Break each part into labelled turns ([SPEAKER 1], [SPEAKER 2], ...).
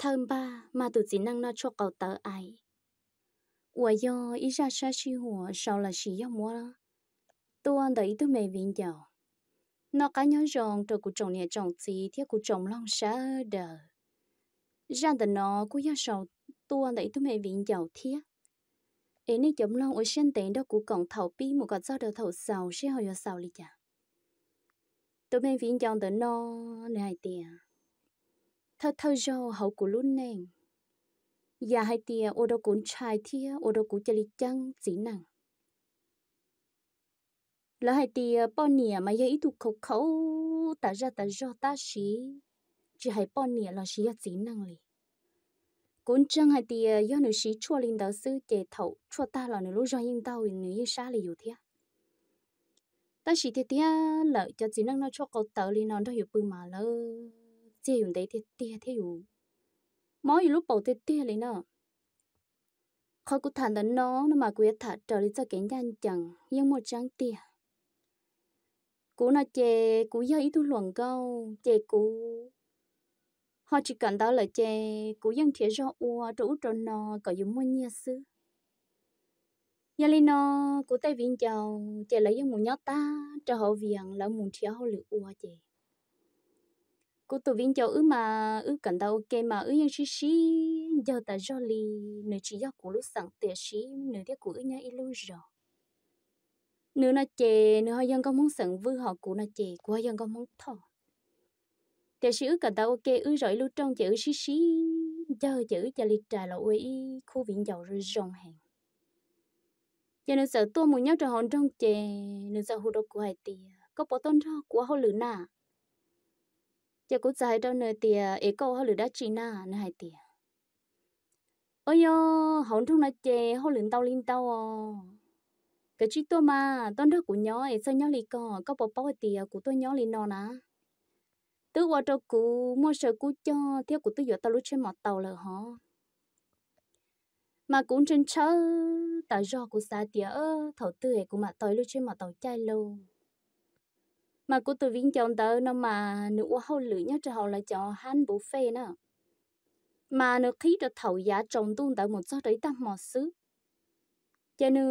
[SPEAKER 1] thơm ba mà tụi chỉ năng nó cho cậu tớ ai ủa do ý ra xa xí hùa sau là xí do mua đó tôi ăn đấy tôi mày vinh giàu nó cá nhớ rồng trời của chồng nhà chồng gì thiết của chồng long xa đờ ra từ nó của do sầu tôi ăn đấy tôi mày vinh giàu thiết ấy nên chấm long ở trên tiền đó của cổng thầu pi một cái do đầu thầu sầu sẽ hỏi do sầu đi chả tôi mày vinh giàu từ nó này tiền thơ thơ jo hậu của lũ nèng ya hai tia ô đô cuốn trai thia ô đô cú chê li chăng dĩ nặng lỡ hai tia bao nìa mà ya ít tu khẩu khẩu ta ra ta jo ta xí chỉ hai bao nìa là xí ya dĩ nặng li cuốn chân hai tia ya nữ xí chua linh đạo sư chè thầu chua ta là nữ lúc do yên tao nữ yên xa li dù thia ta xí thia lỡ cho dĩ nặng nó cho cậu tớ li nó đâu hiểu bự mà lỡ chỉ dùng đấy thì tia thế dù mỗi lúc bảo tia tia lấy nữa khó cũng thản đến nó nó mà quyết thật trở lại cho cái nhanh chẳng nhưng một trắng tia cú nó chê cú do ý tu luận câu chê cú họ chỉ cần đó là chê cú dân thiệt do ua trụ cho nó có dùng mua nhia sư giờ lên nó cú tay viên chầu chê lấy dân mù nhó ta trở họ viện lỡ mù thiệt họ lửa ua chê cú tụ vinh cho ứ mà ứ cần đâu ok mà ứ nhân xí xí giờ ta cho lì nửa chỉ do cú lúc sẵn tiền xí nửa tiếc của ứ nhá ilu rồi nửa na chè nửa hai dân con muốn sẵn vư họ của na chè của hai dân con muốn thọ tiền xí ứ cần đâu ok ứ rồi lưu trong chữ xí xí giờ chữ chả lì trà là uy khu viện giàu rồi rồng hàng giờ nửa sợ tôi muốn nhau trà hòn trong chè nửa sợ hụt đồ của hai tiền có bỏ tôn cho của họ lửa nà giờ cũng giải đâu nơi tiề ấy câu họ lửa đã chỉ na nơi hai tiề ôi yo hổng thung nói chè họ lừa tao linh tao à. cái chuyện tôi mà tôi đó của nhỏ ấy sao nhỏ lì co có bỏ bỏ tiề của tôi nhỏ lì nọ nà tôi qua cho cụ mua sợ cụ cho theo của tôi giờ tao lúc trên mặt tàu là họ, mà cũng trên chớ tại do của xa tiề thầu tư ấy của mặt tôi lúc trên mặt tàu chai lâu mà cô tự vinh chọn tớ nó mà nữ hậu lử nhớ cho họ là cho hắn bố phê nữa mà nó khí cho thầu giá trồng tuôn tại một số đấy ta mò xứ cho nên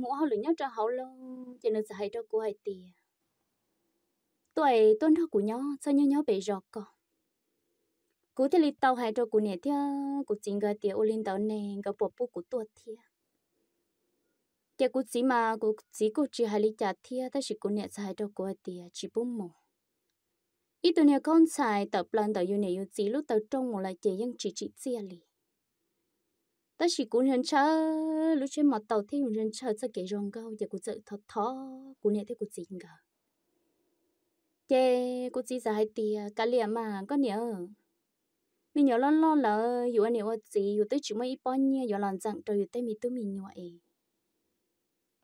[SPEAKER 1] mua hậu lử nhớ cho họ luôn cho nên sẽ hay cho cô hay tìa tuổi tôn thơ của nhau sao nhớ nhớ bị rọt cò cú thế lì tàu hay cho cô nè thia cô chính cái tiệt ô linh tàu nè gặp bộ bố của tuột thia cái cú chỉ mà cú chỉ cú chỉ hai lý chặt thia ta chỉ cú nhẹ sai đó cú tiệt chỉ bung mồ ít tuần nhà con sai tập lần tập yêu này yêu chỉ lúc tập trong một lại chỉ những chỉ chỉ chia lì ta chỉ cú nhận chờ lúc trên mặt tàu thiên nhận chờ sẽ kể rong câu giờ cú tự thật thó cú nhẹ thấy cú chỉ ngờ chê cú chỉ giải tiệt cả liền mà có nhớ mình nhớ lon lon là yêu anh yêu chị yêu tới chỉ mới bao nhiêu yêu lần chẳng trời yêu tới mi tôi mình nhọ ấy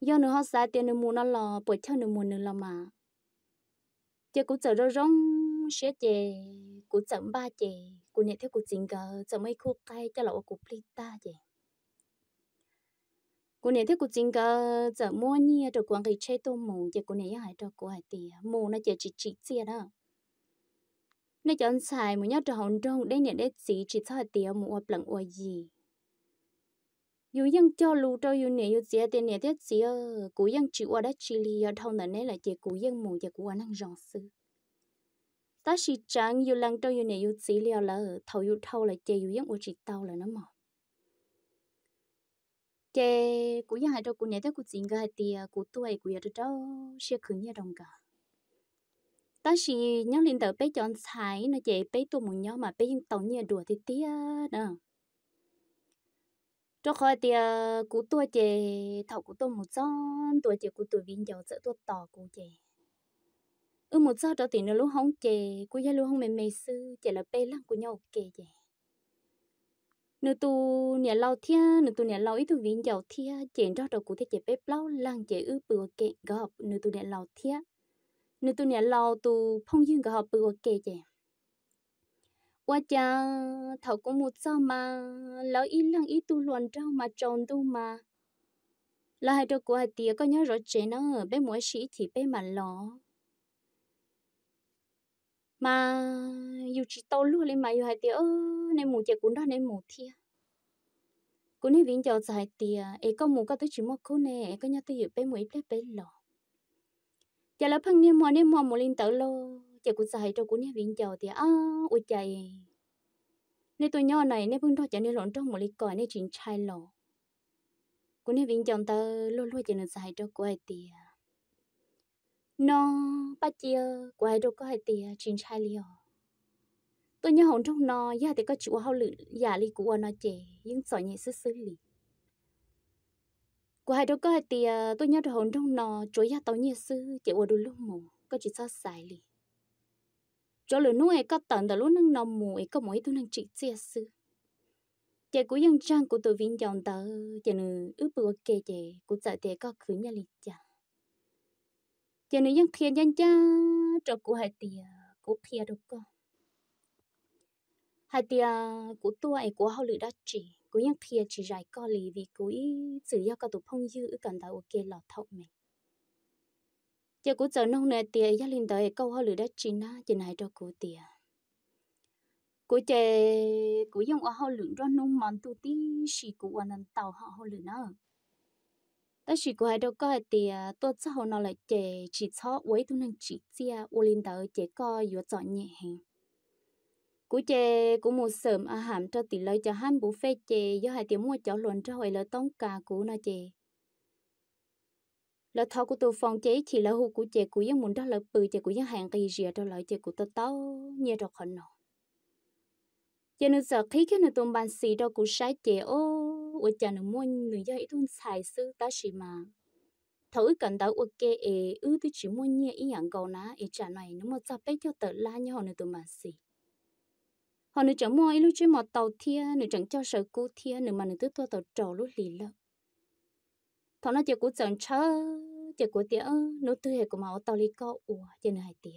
[SPEAKER 1] do nữa họ sai tiền nữa muốn nó lò bởi theo nữa muốn nữa là mà chứ cũng chờ rong rong xé chè cũng chậm ba chè cũng nhận theo cũng chính cả chậm mấy khu cây cho lọ cũng pli ta chè cũng nhận theo cũng chính cả chậm mua nhia rồi quăng cái chè tôm mù chè cũng nhận hải rồi cũng hải tiền mù nó chơi chỉ chỉ chia đó nó chọn xài một nhát rồi hòn rong đây nhận để chỉ chỉ sao tiền mù ở lặng ở gì dù dân cho lù cho dù nè dù dễ tiền nè tiết gì ơ cú dân chịu ở đó chỉ li ở thâu nè nè là chỉ cú dân mù chỉ cú anh năng rong sư ta chỉ chẳng dù lăng cho dù nè dù dễ liao là thâu dù thâu là chỉ dù dân ở chỉ tao là nó mỏ chế cú dân hai đâu cú nè tiết cú chính cái tiệt cú tuổi cú giờ đó sẽ khử nhà đồng cả ta chỉ nhớ lên tờ bé chọn sai nó chế bé tôi muốn nhớ mà bé dân tàu nhà đùa thì tía nè cho khỏi thì ờ, cú tôi chè thầu cú tôi một son tua chè cú tua viên dầu sợ tôi tỏ cú chè ư một sao đó thì nó lúc không chè cú gia lúc không mềm mềm sư chè là bê lăng của nhau kề chè nửa tu nhà lau thia nửa tu nhà lau ít tu viên dầu thia chè cho đó cú thấy chè bếp lau lăng chè ư bừa kệ gặp nửa tu nhà lau thia nửa tu nhà lau tu phong dương gặp bừa kề chè quá cha sao mà, mà ý ý tu 我家头公母早嘛，老一浪一度乱招嘛，撞度嘛。là hai đứa của hai tía có nhớ rõ chế nó bé mua sĩ thì bé mà lo mà dù chỉ tao luôn lên mà dù hai tía ơ nên mù chè cũng đó nên mù thia cũng nên viên cho hai tía ấy có mù có tới chỉ một cô nè ấy có nhớ tới dự bé mua bé bé lo giờ là phăng niên mò niên mò mù lên tớ lo chạy cũng xài cho cũng nè viên chào thì à ôi chạy nên tôi nhỏ này nên bưng đó chạy nên lộn trong một ly còi nên chuyện chai lò cũng nè viên chào ta luôn luôn chạy nên xài cho cô ấy thì nó ba chia cô ấy đâu có ấy thì chuyện chai liều tôi nhớ hồn trong nó giờ thì có chủ hao lự giả ly của nó chè nhưng sỏi nhẹ sứ sứ lì của hai đứa có hai tìa tôi nhớ hồn trong nó chúa gia tàu nhẹ sư chè ở đôi lúc mù có chỉ sao xài lì cho lửa nuôi các tận đã lúc nâng nồng mùi ấy có mỗi thứ năng trị chia sư chị của dân trang của tôi viên dòng tờ chị nữ ước bữa kê chạy của sợ chị có khứ nhà lịch chả chị nữ dân thiên dân cha cho cô hai tìa của kia được con hai tia của tôi của họ lựa đó trị, của những thìa chỉ giải có lý vì cuối sử dụng các tổ phong dư cần tạo ok lọt thậu mình giờ cú giờ nông nè tiề gia linh tới câu hỏi lửa đất chín na chừng này cho cô tiề cô chè cô dùng ở họ lửa ra nông mòn tu tí xì cô hoàn thành tàu họ họ lửa nữa ta chỉ cô hai đâu coi thì tôi cho họ nó lại chè chỉ cho quấy tôi năng chỉ chia u linh tới chè coi vừa chọn nhẹ hàng cú chè cú mua sớm à hàm cho tỷ lệ cho ham bù phê chè do hai tiếng mua chó luồn cho hồi là tông cà cú nó chè là thọ của tôi phong chế chỉ là hú của chị của dân muốn đó là bự chị của dân hàng kỳ gì đó là chị của tôi tao nhẹ đọc hận nọ. Giờ nên giờ khi cái nó tôm bàn xì đó của sai chị ô ở chợ nó mua người dân ít thun xài sư ta xì mà thấu cần đó ô kê ê ư tôi chỉ mua nhẹ ý hàng cầu ná ê cha này nó mà chập bách cho tớ la nhau nó tôm bàn xì họ nó chẳng mua ít lúc chơi mọt tàu thia nó chẳng cho sợ cú thia nữa mà nó cứ tôi tàu trầu lúc lì lợp thằng nó chỉ cú chẳng chớ chỉ cú tiệt nó tư hệ của máu tao lý câu ủa chỉ này tiệt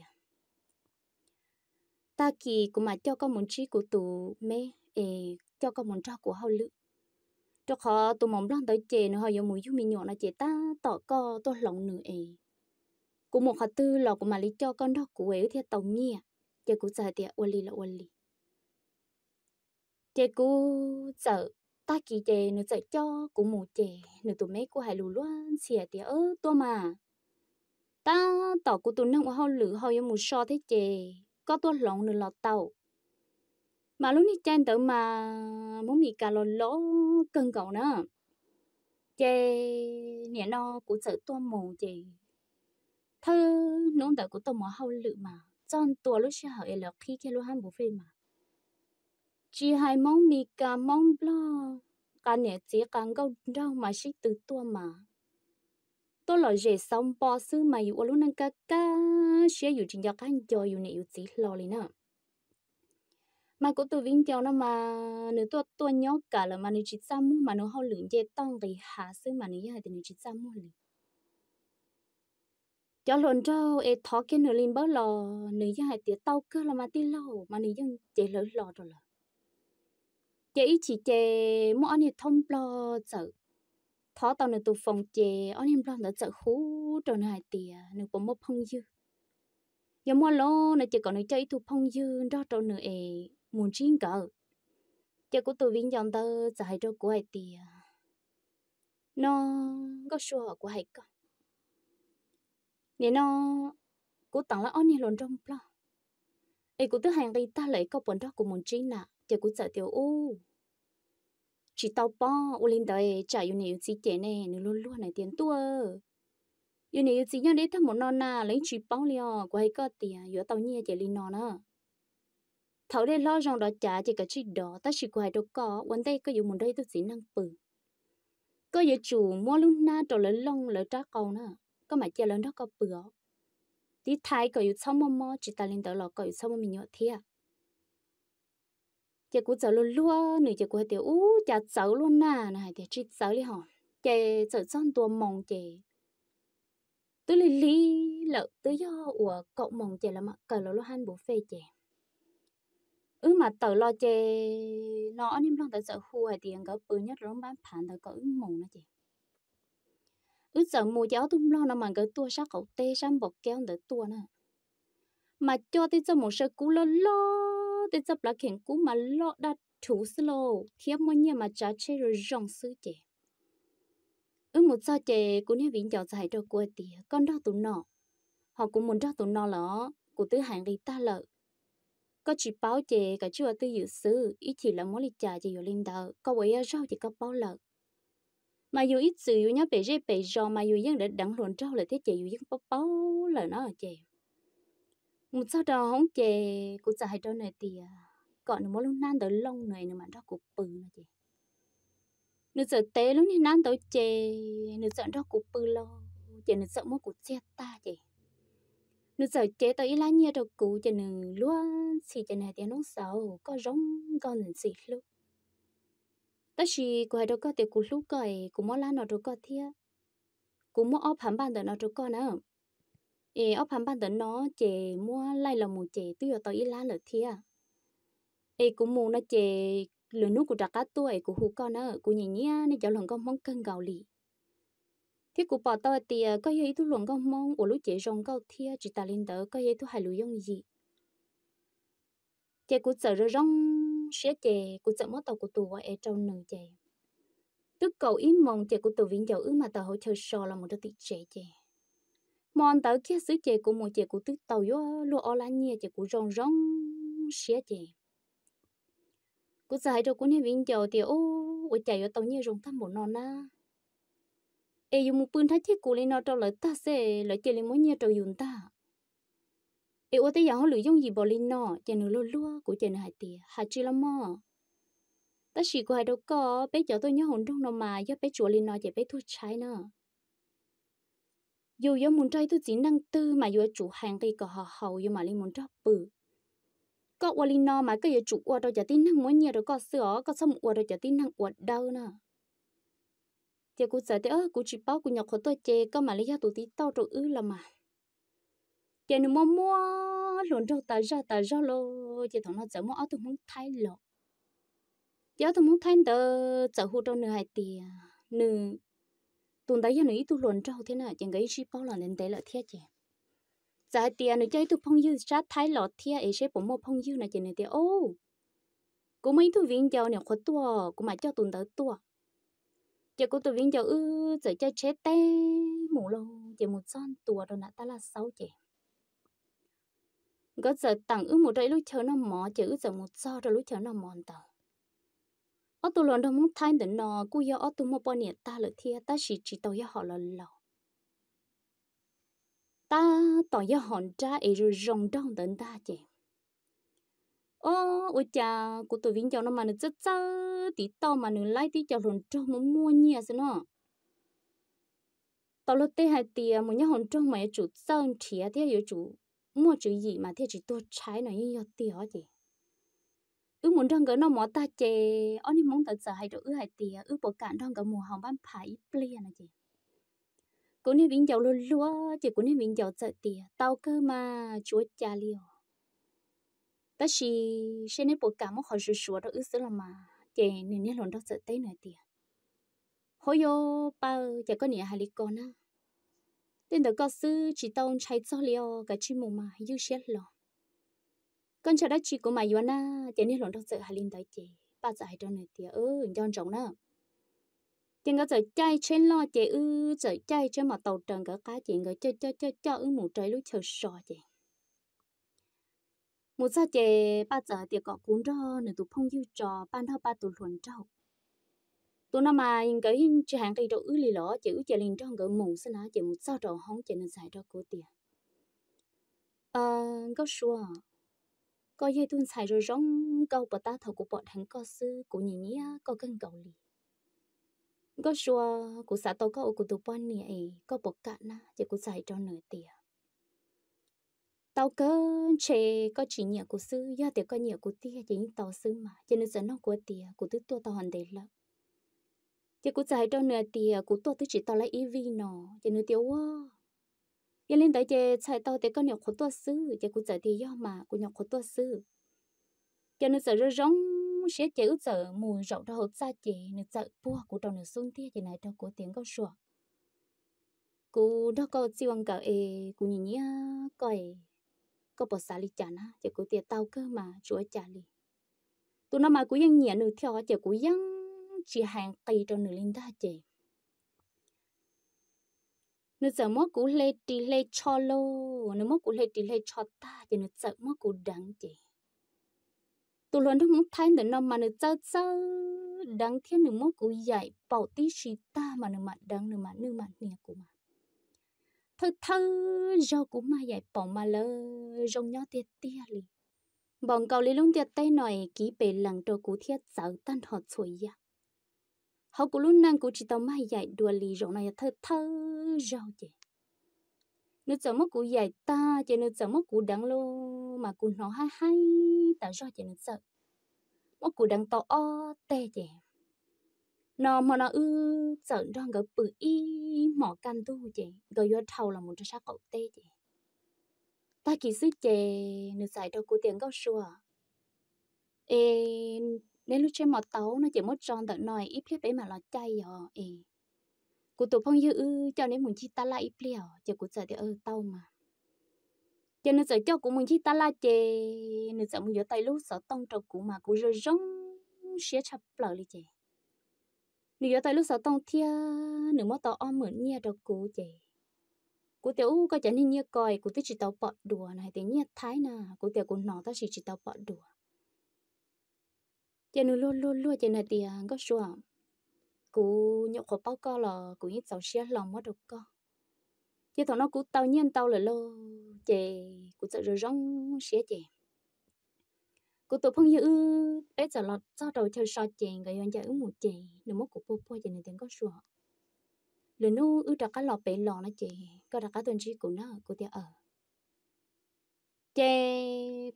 [SPEAKER 1] ta kỳ của mà cho con muốn chi của tụ mê ê cho con muốn cho của hậu lự cho khó tụ mong lăng tới chè nó hơi giống mũi mình nhỏ nó chè ta tỏ co tôi lòng nữ ê của một khả tư lò của mà lý cho con đó của ếu theo tổng nhỉ chỉ của giờ tiệt uali là uali chỉ của giờ ta kỳ chè nó chạy cho cũng mù chè nó tụi mấy của hải lù luôn xìa tía ớ tua mà ta tỏ của tụi nông của hao lử hao yếm mù so thế chè có tua lỏng nó lọt tàu mà lúc này chen tới mà muốn mì cà lò lỗ cần cầu nữa chè nè no của sợ tua mù chè thơ nông tới của tụi mò hao lử mà chọn tua lúc sẽ hỏi là khi kia luôn ham bố phê mà chỉ hai mong ni cả mong lo cả nè chỉ càng gấu đau mà xích từ tua mà tôi lo dễ xong bỏ xứ mà yêu luôn năng cả cả sẽ yêu chính cho cái cho yêu này, yêu chỉ lo liền nè mà cũng tôi vinh cho nó mà nếu tôi tôi nhớ cả là mà nếu chỉ xăm mua mà nếu họ lưỡng dễ tông thì hạ xứ mà nếu hai thì nếu chỉ xăm mua liền cho lần trâu e thó cái nửa lên bớt lò nửa dân hai tía tao cơ là mà tí lò mà nửa dân chế lỡ lò rồi chế chỉ chế mỗi anh thông lo sợ thó tao nửa tụ phòng chế anh em lo nó sợ khú trò này tìa nửa bấm một phong dư giờ mua lô nửa chỉ còn nửa chơi tụ phong dư đó trò nửa ấy muốn riêng cỡ chế của tôi viên dòng tơ giải cho của ai tìa nó có sure của hai con nên nó của tặng là anh em luôn trong lo ấy của tứ hàng đi ta lấy có bọn đó của muốn chiến nè chế của sợ tiểu u chỉ tao bó u linh đời chả yêu này yêu gì kể nè nó luôn luôn này tiền tua yêu này yêu gì nhau đấy thằng một non na lấy chỉ bao liò quay có tiền yêu tao nhia chạy linh non à thảo đây lo rằng đó chả chỉ cả chỉ đó ta chỉ quay đâu có vấn đây có yêu một đây tôi chỉ năng bự có yêu chủ mua luôn na trò lớn lông lớn trá cầu nè có mà chơi lớn đó có bự đi thái có yêu xong mò mò chỉ ta linh tới lò có yêu xong mình nhọ thiệt chị cũng sợ luôn luôn, nữa chị cũng tiểu ú chả sợ luôn nà này thì chị sợ đi hả chị sợ son tua mong chị tôi lì lì lợ tôi do của cậu mong chị là mà cờ lỡ luôn han bố phê chị ứ mà tờ lo chị nó nên lòng tờ sợ khu hay tiền có bự nhất rong bán phản tờ có ứng mong nó chị ứ sợ mù cháu tung lo nó mà cái tua sát cậu tê sang bọc kéo đỡ tua nè mà cho tôi cho một sơ cú lo lo tên sắp là khen cú mà lọ đặt thủ sơ lô khi mà nhà mà trả chế rồi rong sư chế ừ một sao chế cũng nè vĩnh chào dài đồ của tì con đó tụi nọ họ cũng muốn đó tụi nọ lọ của tứ hàng đi ta lợ có chỉ báo chế cả chưa tư dự sư ý chỉ là muốn lịch trả chế dù linh đạo có quấy rau chỉ có báo lợ mà dù ít sự dù nhá bể rê bể rò mà dù dân để đắng luồn rau là thế chế dù dân báo báo lợ nó ở chế một sau đó không chè cũng chả hay đâu này thì còn một lúc nan tới lông này nữa mà đó cũng bự nữa chị nửa giờ té lúc này nan tới chè nửa giờ đó cũng bự lo chè nửa giờ mua cũng chết ta chị nửa giờ chè tới lá nhia đầu cụ chè nữ lúa xì chè này thì nó sầu có rong con nữ xì luôn ta chỉ có hai đứa con thì cũng lúc cái cũng mua lá nó đứa con thiệt cũng mua ốp hẳn bàn tới nó đứa con nữa ê ở phần bạn tấn nó chè mua lại là một chè tuy ở tàu ít lá lợ thia ê cũng mua nó chè lửa nước của trà cá tuổi của hú con nó của nhỉ nhỉ nên cháu lần con mong cân gạo lì thế của bỏ tôi thì ờ, có gì tôi lần con mong của lúc chè rong gạo thia chỉ ta lên đó có gì tôi hài lúa giống gì chè của sợ rồi rong sẽ chè của sợ mất tàu của tù ở trong nửa chè tức cầu ý mong chè của tù vĩnh dầu ư mà tàu hỗ trợ so là một đôi tị chè chè mòn tới kia xứ chè của mùa chè của tức tàu yo lúa ở lại nhia chè của rong rong xía chị cú giải đâu cú nhà viên giàu thì ô ôi chạy ở tàu nhia rong thăm bộ non na e dùng một bún thái chiếc cú lên nó cho lại ta xe lại chè lên mỗi nhia trâu dùng ta e ô tới giờ họ lười giống gì bỏ lên nó chè nửa lúa lúa của chè nửa hai tì hai chi lắm mò ta chỉ có hai đầu cò, bé chở tôi nhớ hồn trong nó mà do bé chuột lên nó chị bé thuốc trái nữa dù yo muốn trai tu chỉ năng tư mà yo chủ hàng cái có họ hầu yo mà li muốn cho bự có qua li no mà cái yo chủ qua đâu chả tin năng muốn nhiều rồi có sữa có xong qua đâu chả tin năng uất đau nè giờ cô sợ thế ơ cô chỉ bảo cô nhọc khó tôi chê có mà lý ra tụi tí tao trụ ư là mà chị nó mua mua luôn đâu ta ra ta ra lô chị thằng nó sợ mua áo tôi muốn thay lọ, giờ tôi muốn thay tờ sợ hụt đâu nửa hai tiền nửa tụi đấy giờ nữa tụi luận trâu thế nào chẳng cái gì bao là nên đấy là thiệt chứ giờ dạ, tiền à, nữa chơi tụi phong dư sát thái lọt thiệt ấy sẽ bỏ một phong dư này chỉ này thì ô cũng mấy tụi viên giàu này khuyết tua cũng mà cho tụi đấy tua chỉ có tụi viên giàu ư giờ chơi chết té mù lâu chỉ một son tua rồi nãy ta là sáu chị có giờ tặng ư một đấy lúc chờ nó mỏ chỉ ư giờ một so rồi lúc chờ nó mòn tàu ở ờ, tụ lần đó mong thay đến nọ, cú yo ở tụ một bao nhiêu ta lợi thiệt ta chỉ chỉ tao yêu họ là lầu ta tỏ yêu hòn cha ấy rồi rong đong đến ta chứ. ô ờ, ôi cha của tụi vinh cháu nó mà nó chết chết tí to mà nó lại tí cháu rồng trong mua mua nhà xem nó tao lúc tê hai tìa một nhà hòn trong mà chủ sơn thìa thế yêu chủ mua chữ gì mà thế chỉ tôi trái nó như tìa gì ư muốn rằng cái nó mỏ ta chè ông ni muốn tận sợ hay rồi ư hay tìa ư bộ cạn trong cái mùa hồng ban phải ple này chị cũng ni mình giàu luôn lúa chị cũng ni mình giàu sợ tìa tao cơ mà chúa cha liều ta chỉ sẽ nên bộ cạn một hồi sửa sửa đó ư sửa là mà chè nên nên luôn đó sợ tay này tìa hồi yo ba chả có nhà hai lý con á tên đó có sư chỉ tao chạy cho liều cái chim mù mà dư chết lòng con chợ đã chỉ của mày yuana, na tiền nên lộn trong sự hà linh tới chị ba giờ hai trăm này tiền ừ nhon trọng nữa tiền có giờ chạy trên lo chị ừ giờ chạy trên mà tàu trần cả cá chị người chơi chơi chơi chơi ư ừ, mù trời lúc chờ sò chị một sao chị ba giờ tiền có cuốn ra nửa tụ phong yêu trò ban thao ba tụ luận trâu tụ nó mà cái chị hàng cây đồ ư lì lỏ chị ư chị liền trong cái mù xin á chị một sao trò hóng chị nên giải ra của tiền ờ có sure có ye tun xài rồi rong câu bà ta thầu của bọn hắn có sư của nhỉ nhỉ có cân cầu lì có xua của xã tàu có ô của tụi bọn nhỉ ấy có bột cạn na chỉ của xài cho nửa tiền tàu cơ chè có chỉ nhỉ của sư do tiền có nhỉ của tia chỉ tàu sư mà cho nên sợ nó của tia của tứ tua tàu hòn đấy lắm chỉ của xài cho nửa tiền của tua tứ chỉ tàu lấy ý vi nó cho nên tiêu quá giờ lên tới chơi chạy tàu tới con nhỏ khó tua sư chơi cũng chạy thì mà cũng nhỏ khó tua sư cho nên sợ rồi rong sẽ chơi út sợ mùi đó hốt ra chị nên sợ bua của trong nước xuống tia chị này đâu có tiếng câu sủa cú đó có chiêu ăn cả e cú nhìn nhá coi có bỏ xả lì chả na chỉ cú tiền tao cơ mà chúa chả lì tụi nó mà cú yên nhẹ nửa theo chỉ cú yên chỉ hàng cây trong nửa linh ta chỉ nó giờ mất cú lê tì lê cho lô nó mất cú lê tì lê cho ta thì nó giờ mất cú đắng chị tụi lần nó muốn thay nữa nó mà nó sợ sợ đắng thiên nữa mất cú dạy bảo tí xì ta mà nó mặt đắng nữa mà nữa mà nè của mà thơ thơ do cú mà dạy bảo mà lơ rong nhỏ tiệt tiệt lì bọn cậu lấy luôn tiệt tay nồi ký bề lằng đồ cú thiết sợ tan họ chuối ya họ cú luôn năng cú chỉ tao mai dạy đùa li rong này thơ thơ rau chị nó sợ mất cụ dạy ta chị nó sợ mất cụ đắng lô mà cụ nó hay hay ta rau chị nó sợ mất cụ đắng to o tê chị nó mà nó ư sợ đang gỡ bự y mỏ can tu chị gỡ vô thầu là một trong sắc cậu tê chị ta kỳ sư chè nó giải đâu cụ tiền gốc xua ê nên lúc chơi mọt tấu nó chỉ mất tròn tận nồi ít biết bé mà nó chay rồi ê cụ tụ phong dư cho nên muốn chi ta lại pleo chứ cụ sợ thì tao mà cho nên sợ cho cụ muốn chi ta lại chê nên sợ muốn giơ tay sợ tông trâu cụ mà cụ rơi rong xé chập lở đi chê nếu giơ tay lúc sợ tông thia nếu mà tao ôm mượn nhia trâu cụ chê cụ tiểu có chẳng nên nhia còi cụ tí chỉ tao bọt đùa này thì nhia thái nà cụ tiểu cụ nó tao chỉ chỉ tao bọt đùa cho nên luôn luôn luôn cho nên thì à, có xuống cú nhậu khó bao co là cú nhít cháu xe lòng mất được co chứ thằng nó cú tao nhiên tao là lô chè cú sợ rồi rong xe chè cú tụ phong như bé sợ lọt cho đầu chơi so chè người dân chơi ứng một chè nếu mất cú po po chè này tiếng có sủa lừa nu ư đặt cá lọt bể lò nó chè có đặt cá tuần chi cú nó cú tiệt ở chè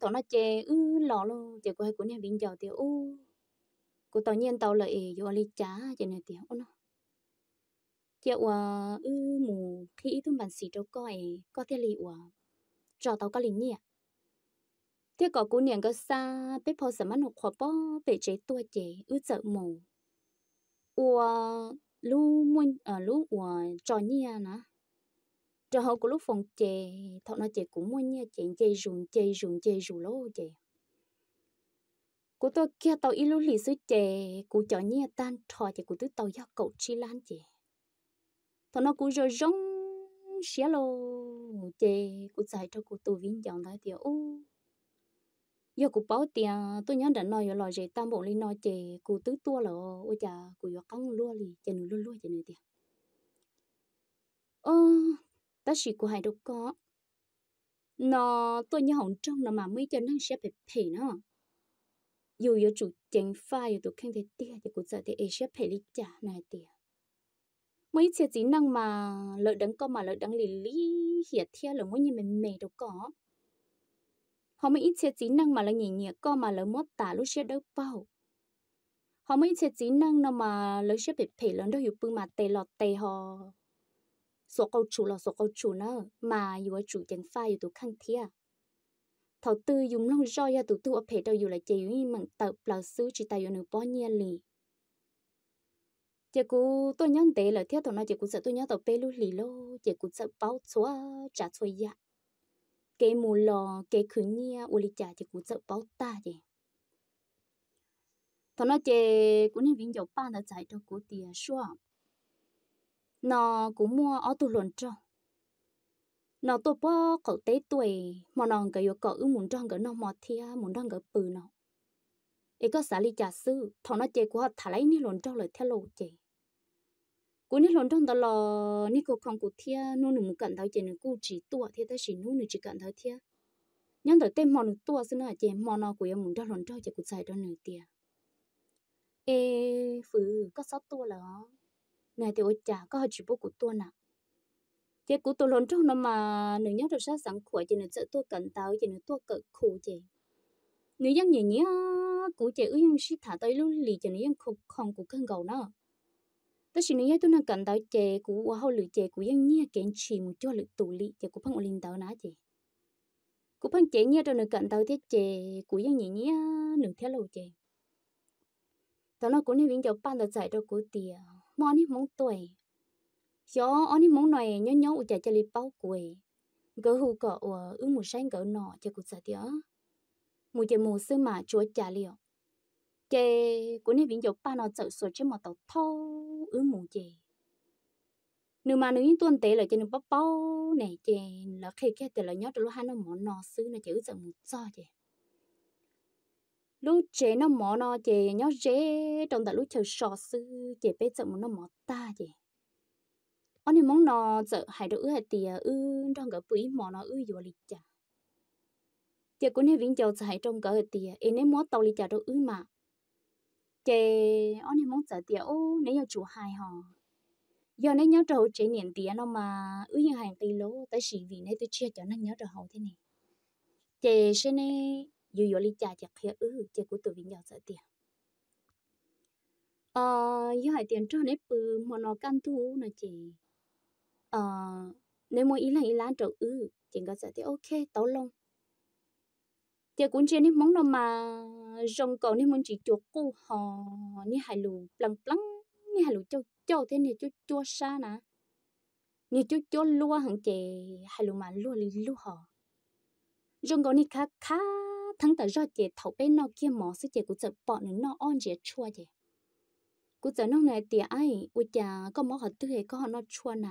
[SPEAKER 1] thằng nó chè ư lò luôn chè của hai cú này bình giàu tiệt u cô tao nhiên tao lại vô lý chá cho nên tiểu ôn chịu ờ, ư mù khi tụi bạn xì đâu coi có thể li liệu cho tao có lý nhỉ thế có cô niệm có xa biết hồ sớm ăn học khó bó bể chế tua chế ư sợ mù ua lu muôn ở ờ, lu ua trò nhia nà trò hậu của lúc phòng chế thọ nó chế cũng muôn nhia chế chế dùng chế dùng chế dù lô chế cú tôi kia tàu ilu lì suy chè cú chọn nhia tan thò chè cú tôi tàu do cậu chi lan chè thọ nó cú rồi rong xé lô chè cú giải cho cú tôi vinh chọn đấy thì u giờ cú bảo tiền tôi nhớ đã nói rồi gì tam bộ lên nói chè cú tứ tua là ôi chà cú do căng lúa lì chè nửa lúa lúa chè nửa tiền ơ ta chỉ cú hay đâu có nó tôi nhớ hỏng trong nó mà mới cho nó xếp bẹp nó dù yếu chủ chính pha yếu tụi khen thế tia thì cũng giờ thế Asia phải lý trả này tia mấy chuyện gì năng mà lợi đắng có mà lợi đắng lì lý hiệt thia là mỗi như mình đâu có họ mấy ít chuyện gì mà là nhỉ nhỉ có mà lợi mót tả lúc sẽ đâu bao họ mấy chuyện gì năng nào mà lợi sẽ bị phải lớn đâu hiểu bưng mà tè lọt tè họ số câu chủ là số câu chủ nữa mà yêu chủ chính pha yêu tụi khen thia thầu tư dùng long roi ya tụ tu ở phe đầu dù là chế uy mặn tập là sứ chỉ tài nửa bao nhiêu lì chế cú tôi nhớ tế là thiết thầu nói chế cú sợ tôi nhớ tàu pê lu lì lô chế cú sợ báo chúa trả chúa ya dạ. cái mù lò cái khử nhia u lì trả chế cú sợ báo ta vậy thầu nói chế cú nên vĩnh dầu ba là giải cho cú tiền xóa nó cú mua ở tụ luận trong nó tổ bó cậu té tuổi mà nó cái yếu cậu muốn trăng cái nó mọt thia à, muốn trăng cái bự nó ấy có xả lý giả sư thằng nó chơi của thả lấy ní lồn trong lời theo lộ chơi cú ní lồn trong đó là ní cô không cụ thia nó nửa muốn cận thấu chơi nửa cụ chỉ tua thia ta chỉ nửa nửa chỉ cận thấu thia nhưng tới tên mòn tua xin nó chơi mòn nó của em muốn trong lồn trong chơi cụ xài trong nửa tia ê phứ có sáu tua là này thì ôi chả có chỉ bố của tua nào chị cũ tôi lon trong nó mà nữ nhớ được sao sẵn khỏe chị nữ sợ tôi cẩn táo chị nữ tôi cỡ khổ chị nữ dân nhỉ nhỉ cũ chị ư dân sĩ thả tới lúc lì chị nữ dân không không cụ cân gầu nữa tất nhiên nữ dân tôi năng cẩn táo chị cũ và hậu lì chị cũ dân nhia kén chỉ một chút lì tù lì chị cũ phăng linh táo ná chị cũ phăng chị nhia cho nữ cẩn táo thế chị cũ dân nhỉ nhia nữ theo lầu chị tao nói cũ nên biến cho ban được giải cho cụ tiền món đi mong tuổi gió oni món này nhớ nhớ u chả chả li bao quỳ gỡ hù cọ ở ứ mù sáng gỡ nọ chả cụ sợ tiếc mù chả mùa sư mà chúa trả liệu chè của nên vĩnh dọc ba nọ chở sổ chứ mà tàu thâu ứ mù chè nếu mà nếu như tuần tế là cho nên bao bao này chè là khi kia tế là nhớ được lúc hai nó món nọ sư nó chữ chở một cho chè lúc chế nó mỏ nó chế nhớ chế trong tại lúc chờ sọ sư chế bé chở mù nó mỏ ta chè em muốn hai hai hai trong trong cái cái ờ, mà nó lịch lịch viên อันนี้มองนอจะหายดูเออเตียอือจองกับปุ๋ยหมอนออืออยู่ลิจ่าเตียกูเนี่ยวิ่งเจ้าจะหายจองกับเตียเอ็นเนี่ยมอตอลิจ่าดูอือมาเจอันนี้มองจะเตียโอ้เนี่ยอยู่จูหายหอ giờ chủ hai họ giờ nếu nhớ trâu chế niệm tía nó mà ứ như hàng tỷ lố tới sĩ vì nên tôi chia cho nó nhớ trâu hậu thế này chè sẽ nè dù dù lịch trà chặt khía ứ chè của tôi viên nhỏ sợ tiền ờ giờ hai tiền trâu nếp bự ừ, mà nó căn thu nó chè ờ nếu muốn ý là ý là trở ư thì người ta thấy ok tao lòng thì cũng chỉ những muốn đâu mà rong cầu nên muốn chỉ chuột cu họ như hai lù plăng plăng như hai lù châu châu thế này chua chua xa nè như chua chua lúa hàng chè hai lù mà lúa lì lúa họ rong cầu như khá khá thằng ta rót chè thầu bên nó kia mỏ sẽ chè cũng sợ bọn nó on chè chua chè cũng sợ nó này tiệt ai ui chà có mỏ họ tươi có họ nó chua nè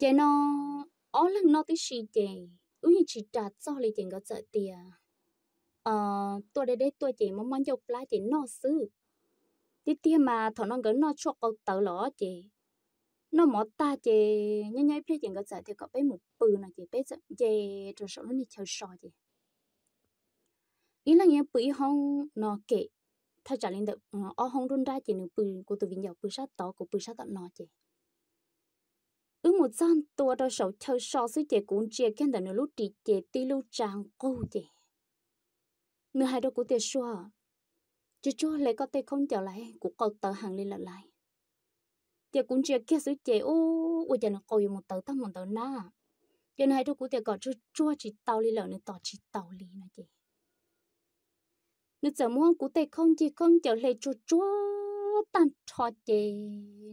[SPEAKER 1] chị nó ó lần nó tới xì chị ứ như chị trả cho lấy chị có sợ tiền ờ tôi đây đây tôi chị mong mong dục lại chị nó xứ tiếp theo mà thằng nó gần nó cho câu tờ lỏ chị nó mỏ ta chị nhảy nhảy biết chị có sợ thì có bé một bự nào chị bé sợ chị rồi sợ nó đi chơi sò chị ý là nghe bự hông nó kệ thay trả lên được ờ, ó hông đun ra chị nửa bự của tôi mình giàu bự sát tỏ của bự sát tỏ nó chị ứ một gian tua đôi sầu chơi so suy chị cũng chia khen đàn lúc chị chị tí lúc chàng cô chị nửa hai đôi của tiền xua chị chua lấy có tay không trở lại của cậu tờ hàng lên lại lại chị cũng chia kia suy chị ô ô giờ nó coi một tờ tao một tờ na giờ hai đôi của tiền còn chua chua chỉ tàu lên lợ nữa tỏ chị tàu lên nè chị nửa giờ mua của tay không chị không trở lại chua chua tan cho chị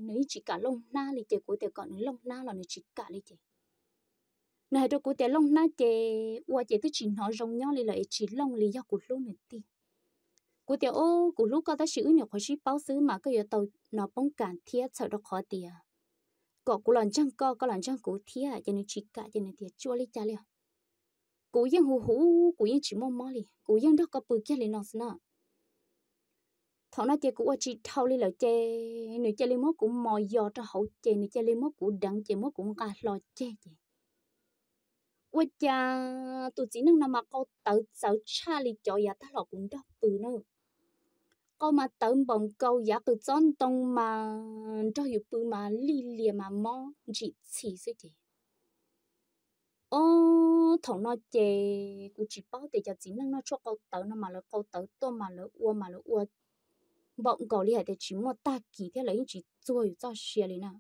[SPEAKER 1] nếu chỉ cả lông na thì chị của tiểu còn nếu lông na là nếu chỉ cả thì chị nè cho của tiểu lông na chị qua chị tôi chỉ nói giống nhau thì lại chỉ lông lý do của lông này ti của tiểu ô của lúc có ta chữ nhiều khó ship báo xứ mà cái giờ tàu nó bông cản thiệt sợ đó khó tiền có của lần trăng co có lần trăng của thiệt cho nên chỉ cả cho nên thiệt chua lý cha liền của dân hú hú của dân chỉ mong mò liền của dân đó có bự kia liền nó thọ nó chơi cũng chỉ thâu lên là chơi nửa chơi lên mốt cũng mò giò cho hậu chơi nửa chơi lên mốt cũng đắng chơi mốt cũng cả lo chơi chơi ôi cha tụi chỉ nâng nằm mà câu tự sợ cha lì cho ya ta lo cũng đắp từ nữa câu mà tự bồng câu ya cứ chọn tông mà cho hiểu bự mà li lìa mà mò chỉ chỉ suy chị ô thằng nó chè cũng chỉ bảo để cho chỉ nâng nó cho câu tự nó mà lỡ câu tự to mà lỡ uo mà lỡ uo bọn gò lìa để chỉ mua ta kỳ thế lấy chỉ rồi cho xe lên nào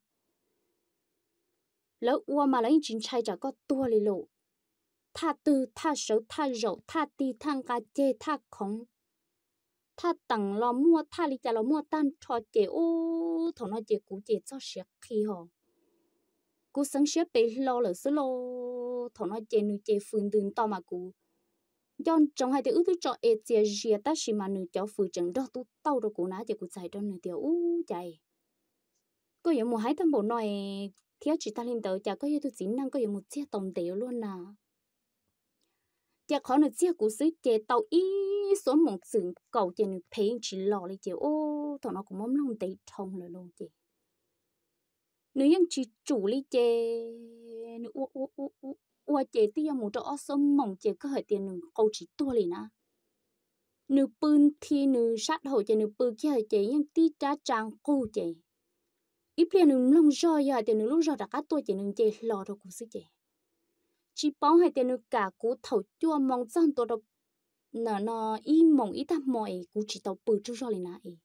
[SPEAKER 1] lỡ ua mà lấy chính trai chả có tua lì lộ tha tư tha xấu tha rậu tha ti thang cá chê tha khống tha tặng lo mua tha lì chả lo mua tan trò chê ô thằng nó chê cú chê cho xe khi hò cú sẵn xe bê lo lỡ xứ lô thằng nó chê nu chê phương đường to mà cú yon trong hai tiếng ước cho e chia chia ta xí mà nửa cho phụ trần đó tu tao rồi cô ná chỉ cô chạy đó nửa tiếng u chạy có những một hai tháng bộ nói thiếu chỉ ta lên tới chả có những tôi chỉ năng có những một chiếc tổng tiểu luôn nà, chả khó nửa chiếc của sứ chè tàu ý số một sừng cầu chè nữ thấy chỉ lò lên chè ô thằng nó cũng mắm lòng tẩy thông là luôn chè nửa nhân chỉ chủ lên chè nữ u u u ô mong tiền câu chỉ to na, 我姐弟母这二生猛姐可还点能够吃多哩呢？nữ bưng thì nữ sát hậu chị nữ bưng kia chị nhưng tí trả trang cô chị ít liền nữ long roi giờ thì nữ lúc roi đã cá tôi chị nữ chị lo đâu cũng sức chị chỉ bóng hay tiền nữ cả cú thầu chua mong rằng to đâu na na y mong ít tham mọi cú chỉ tao tàu bự chưa na, này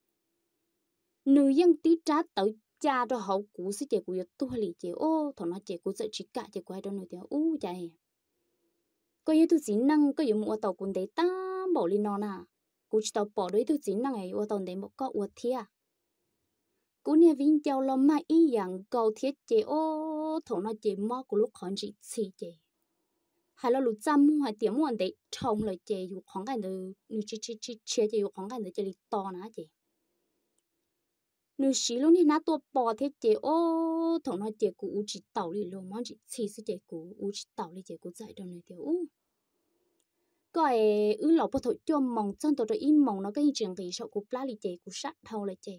[SPEAKER 1] nữ yang tí trả tao cha đó hậu cú sĩ chị của tu lì chị ô thằng nó chị của sợ chỉ cả chị của ai đó nói tiếng u chạy có yếu thứ sĩ năng có yếu mua tàu cuốn đấy ta bỏ lên nó nà cú chỉ tàu bỏ đấy tu sĩ năng ấy ô tàu để một cọ ô thia cú nhà viên chào lo mà ý dạng cầu thiết chị ô thằng nó chị mò của lúc còn chị chị chị hay là lúc chăm mua hay tiệm mua đấy trồng lại chị dù khoảng cái nữa như chị chị chị chị dù khoảng cái nữa chị to nà chị nữ sĩ luôn thì nó tua bò thế chế ô thằng nó chế cũ u chỉ tàu đi luôn mà chỉ chỉ sẽ chế cũ u chỉ tàu lì chế cũ dạy đâu này thiếu cái ư lọ bò thổi cho mong chân tôi rồi im mong nó cái chuyện gì sợ cũ plá đi chế cũ sát thâu lại chế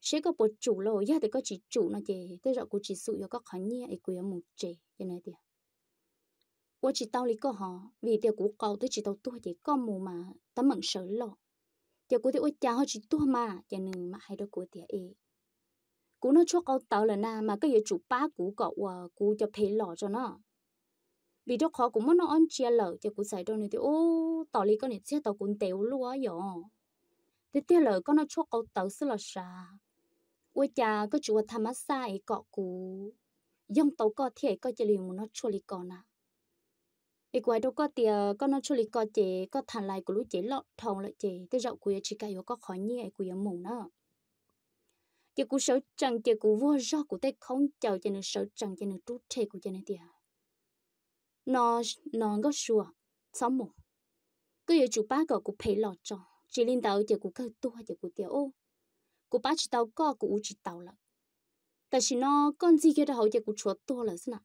[SPEAKER 1] sẽ có bộ chủ lô ya thì có chỉ chủ nó chế tới rồi cũ chỉ sự có khó nhẹ ấy quỷ một chế như này thì qua chỉ tao đi có họ vì tiêu cũ cầu tới chỉ tao tua chỉ có mù mà tấm mận sợ lọ giờ cô thì ôi cha họ chỉ tua mà giờ nương mà hai đứa cô thì ấy cô nó cho câu tàu là na mà cái giờ chụp ba cú cọ qua cú cho phê lọ cho nó vì đó khó cũng muốn nó ăn chia lợ giờ cô xài đâu này thì ô tàu lý con này xe tàu cũng tiểu luôn á giờ thế thế lợ con nó cho câu tàu xí là xa, ôi cha có chủ tham ăn sai cọ cú dòng tàu có thể có chỉ liền muốn nó cho lý con à đi quái đâu có tiền có nó cho lý có chế có thằng lại của lũ chế lọ thòng lại chế tới dạo cuối chỉ cái có khó nhẹ của em mùng đó chế cú sợ chẳng chế cú vô rõ của tay không chào cho nên sợ chẳng cho nên trút thề của cho nên tiền nó nó có sùa sống mùng cứ giờ chú ba gọi của thầy lọ tròn chỉ lên tàu chế cú cơ tua chế cú tiền ô cú ba chỉ tàu có cú chỉ tàu là tại vì nó con gì kia đó hậu chế cú chuột tua là sao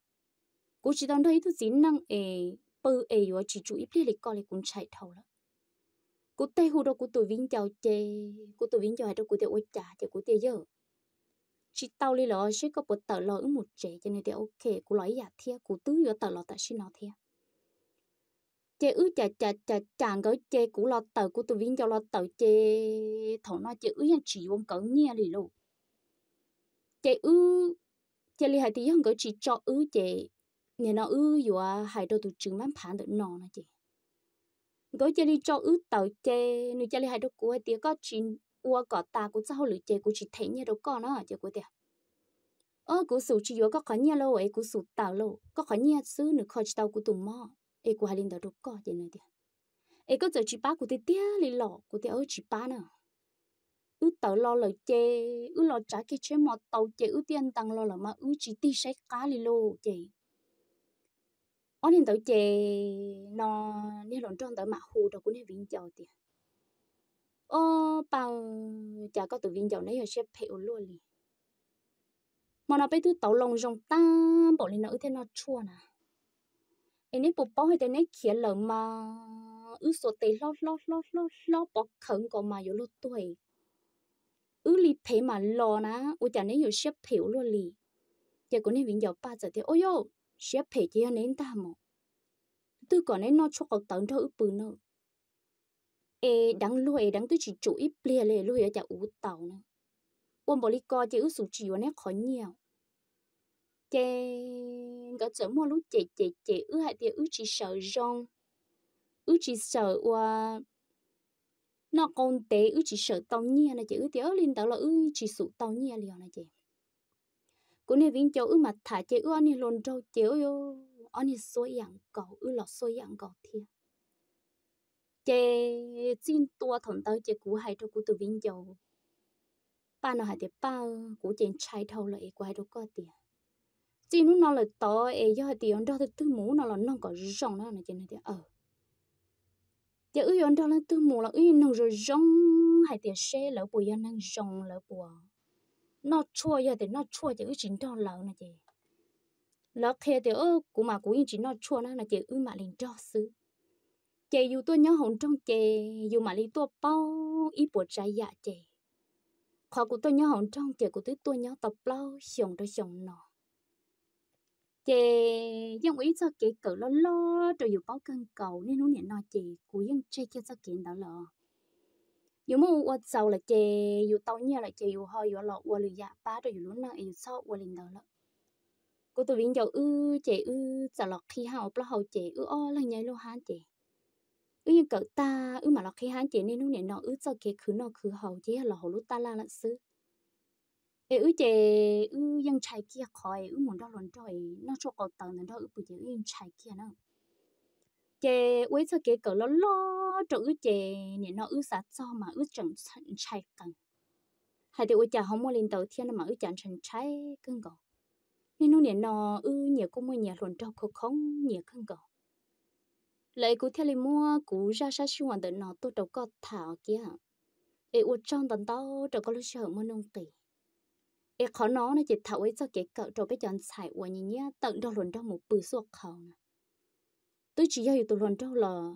[SPEAKER 1] cú chỉ tao thấy thứ gì năng ấy bư e yo chỉ chú ít lịch coi lại cũng chạy thầu lắm cú tê hù đâu cú tụi vinh chào chê cú tụi vinh chào hay đâu cú tê ôi chả chê cú tê giờ chỉ tao đi lo sẽ có một tờ lỡ một chế cho nên thì ok cú nói giả thia cú tứ giờ tờ lỡ tại xin nó thia chê ư chà chà chà chàng gỡ chê cú lo tờ cú tụi vinh chào lo tờ chê thằng nó chê ứ anh chỉ vốn cỡ nghe lì lù chê ư chê li hai tí hằng gỡ chỉ cho ư chê nhà nó ư dù à hai đôi tụi trứng mắm phản được nọ nè chị gói chơi đi cho ư tàu chê nuôi chơi đi hai đôi cú hai tía có chín ua có ta của sao lưỡi chê của chị thấy nhà đâu có nó chị của tiệt ơ của sủ chị có khó nhà lâu ấy của sủ tàu lâu có khó nhà xứ nửa khó chị tàu của tụi mò ấy của hai linh đó đâu có chị nữa tiệt ấy có giờ chị ba của tiệt tía lì lọ của tiệt ơ chị ba nữa ư tàu lo lời chê ư lo trả cái chế mò tàu chê ư tiền tăng lo là mà ư chỉ ti sách cá lì lô chê ở nên tàu chè nó nên lộn trong tàu mà hồ rồi cũng nên viên chầu tiền ô bao chả có tụ viên chầu nấy rồi xếp hiệu luôn liền mà nó bây thứ tàu lồng rồng ta bỏ lên nó thế nó chua nè anh ấy bột bao hay thế này kia lợn mà ứ số tê lót lót lót lót lót bỏ khẩn còn mà yếu lô tuổi ứ lì thế mà lo nè ôi chả nấy rồi xếp hiệu luôn liền giờ cũng nên viên chầu ba giờ thì ôi yo sẽ phải chia nến ta mà tôi còn nên nó cho cậu tận cho ư bự nữa ê đắng lúa ê đắng tôi chỉ chủ ít plea lê lúa ở chả ú tàu nữa ôm bò đi co chỉ ư sủ chỉ vào nét khó nhiều chê gỡ chở mua lúc chê chê chê ư hại tiệt ư chỉ sợ rong ư chỉ sợ qua nó còn tế ư chỉ sợ tàu nhia này chị ư tiệt lên tàu là ư chỉ sụ tàu nhia liền này chị cũng nên vĩnh châu ư mà thả chế ư anh lồn trâu chéo ư anh soi dạng cầu ư lọ soi dạng cầu thiệt chế xin tua thằng tao chế cú hay cho cú từ vĩnh châu ba nó hay thì ba cú chế chạy thâu lại quay đâu có tiền chỉ nó nó là to ấy do thì ông đó thì tư mũ nó là nó có rong nó là trên này thì ờ thì ư ông đó là tư mũ là ư nó rồi rong hay thì xe lỡ bùi nó rong lỡ bùa nó chua giờ thì nó chua thì ư chín đó lỡ nè chị lỡ kia thì ơ cụ mà cụ yên chỉ nó chua nó là chị ư mà liền cho xứ chị dù tôi nhớ hồn trong chị dù mà liền tôi bao ít bộ trái dạ chị khó cụ tôi nhớ hồn trong chị cụ tôi tôi nhớ tập bao xiong đó xiong nọ chị dùng ý cho chị cỡ lo lo rồi dù bao cân cầu nên nó nè nó chị cụ yên chơi cho sao kiện đó lỡ 有么我走了这有到年了这有好有老我了呀，巴着有路呢有少我领导了。cô tôi vĩnh dầu ư chè ư giả lọc khi hào bà hầu chè ư o là nhảy lô hán chè ư như cậu ta ư mà lọc khi hán chè nên lúc này nọ ư cho kia khứ nọ khứ hầu chứ là hầu lúc ta la lận xứ ê ư chè ư dân chai kia khỏi ư muốn đo lần rồi nó cho cậu tầng nó đó ư bự trẻ ư dân trai kia nó chè quấy cho kể cỡ lo lo trở ư chè nè nó ư sát cho mà ư chẳng chẳng chạy cần hay thì ôi chả không mua linh tàu thiên mà ư chẳng chẳng chạy cưng cậu nên nó nè nó ư nhiều cũng mua nhiều luôn trâu khô không nhiều cưng cậu lấy cú theo lên mua cú ra sát xung quanh nó tôi đâu có thảo kia ê ôi trong tận tao đâu có lúc sợ mua nông tỷ ê khó nó nó chỉ thảo ấy cho kể cỡ rồi bây giờ xài ua nhỉ tận đâu luôn đâu một bự suốt khẩu nè tôi chỉ yêu tụi lần trâu là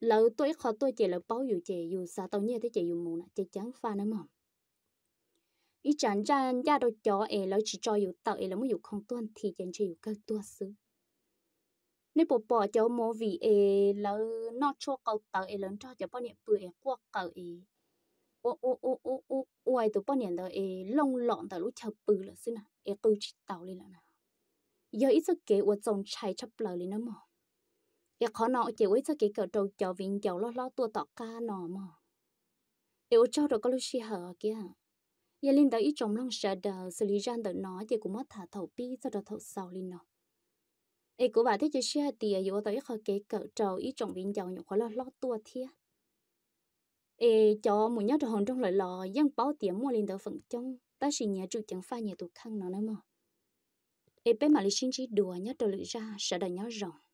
[SPEAKER 1] là tôi khó tôi chỉ là bao nhiêu chị dù sao tao nhớ thấy chị dù mù nè chị chẳng pha nữa mà ý chẳng ra nhà đầu chó ấy lỡ chỉ cho dù tao ấy là mới dù không tuân thì chẳng chỉ dù cơ tua xứ nếu bỏ bỏ cháu mô vì ấy lỡ nó cho cậu tao ấy lớn cho cháu bao nhiêu tuổi ấy qua cậu ấy ô ô ô ô ô ô ai tụi bao nhiêu đời ấy lông lọn tao lúc chập bự là xứ nè ấy tôi chỉ tao lên là nè giờ ít giờ kế ô chồng chạy chấp lời lên nó mỏ giờ khó nọ chỉ với sao cái cỡ đầu cháu vinh cháu lo lo tua tọ ca nọ mà yêu cho rồi có lúc xì hở kia giờ linh tới ít trong lòng sợ xử lý ra đợi nó thì cũng mất thả thầu pi cho đợt thầu sau linh nọ ấy của bà thích chơi xe thì yêu tới khỏi cái cỡ trầu ít trong vinh cháu nhục khó lo lo tua thia ê cho muốn nhớ hồn trong lời dân báo tiếng mua lên đỡ phận trong ta chỉ nhớ chủ chẳng pha nhà tụ khăn nó nữa mà ê bé mà lý xin chỉ đùa nhớ đầu lưỡi ra sợ đời nhớ rộng